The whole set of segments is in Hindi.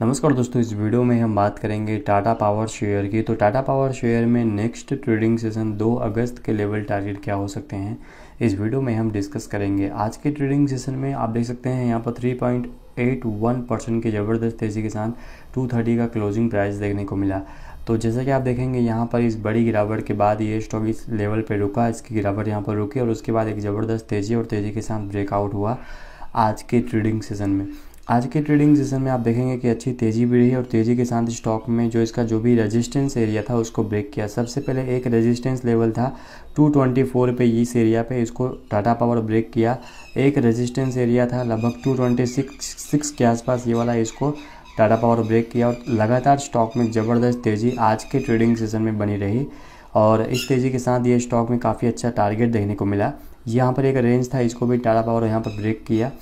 नमस्कार दोस्तों इस वीडियो में हम बात करेंगे टाटा पावर शेयर की तो टाटा पावर शेयर में नेक्स्ट ट्रेडिंग सेशन 2 अगस्त के लेवल टारगेट क्या हो सकते हैं इस वीडियो में हम डिस्कस करेंगे आज के ट्रेडिंग सेशन में आप देख सकते हैं यहाँ पर 3.81 परसेंट की ज़बरदस्त तेज़ी के साथ 230 का क्लोजिंग प्राइस देखने को मिला तो जैसा कि आप देखेंगे यहाँ पर इस बड़ी गिरावट के बाद ये स्टॉक इस लेवल पर रुका इसकी गिरावट यहाँ पर रुकी और उसके बाद एक ज़बरदस्त तेज़ी और तेज़ी के साथ ब्रेकआउट हुआ आज के ट्रेडिंग सेशन में आज के ट्रेडिंग सेशन में आप देखेंगे कि अच्छी तेज़ी भी रही और तेज़ी के साथ स्टॉक में जो इसका जो भी रेजिस्टेंस एरिया था उसको ब्रेक किया सबसे पहले एक रेजिस्टेंस लेवल था 224 पे इस एरिया पे इसको टाटा पावर ब्रेक किया एक रेजिस्टेंस एरिया था लगभग 226 के आसपास ये वाला इसको टाटा पावर ब्रेक किया और लगातार स्टॉक में ज़बरदस्त तेज़ी आज के ट्रेडिंग सेशन में बनी रही और इस तेज़ी के साथ ये स्टॉक में काफ़ी अच्छा टारगेट देखने को मिला यहाँ पर एक रेंज था इसको भी टाटा पावर यहाँ पर ब्रेक किया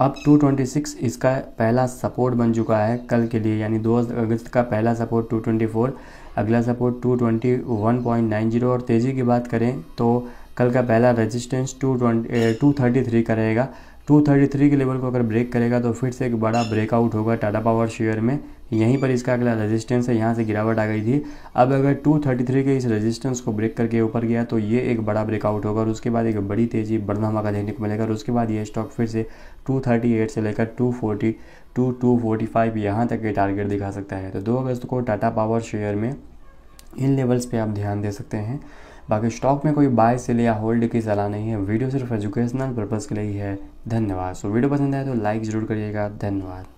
अब 226 इसका पहला सपोर्ट बन चुका है कल के लिए यानी 2 अगस्त का पहला सपोर्ट 224 अगला सपोर्ट 221.90 और तेज़ी की बात करें तो कल का पहला रेजिस्टेंस 220 233 का रहेगा 233 के लेवल को अगर ब्रेक करेगा तो फिर से एक बड़ा ब्रेकआउट होगा टाटा पावर शेयर में यहीं पर इसका अगला रेजिस्टेंस है यहाँ से गिरावट आ गई थी अब अगर 233 के इस रेजिस्टेंस को ब्रेक करके ऊपर गया तो ये एक बड़ा ब्रेकआउट होगा और उसके बाद एक बड़ी तेज़ी बढ़ना धमाका देखने को मिलेगा और उसके बाद ये स्टॉक फिर से 238 से लेकर 240 टू टू फोर्टी फाइव यहाँ तक के टारगेट दिखा सकता है तो दो अगस्त को टाटा पावर शेयर में इन लेवल्स पे आप ध्यान दे सकते हैं बाकी स्टॉक में कोई बाय सेल या होल्ड की सलाह नहीं है वीडियो सिर्फ एजुकेशनल पर्पज़ के लिए ही है धन्यवाद सो वीडियो पसंद आए तो लाइक ज़रूर करिएगा धन्यवाद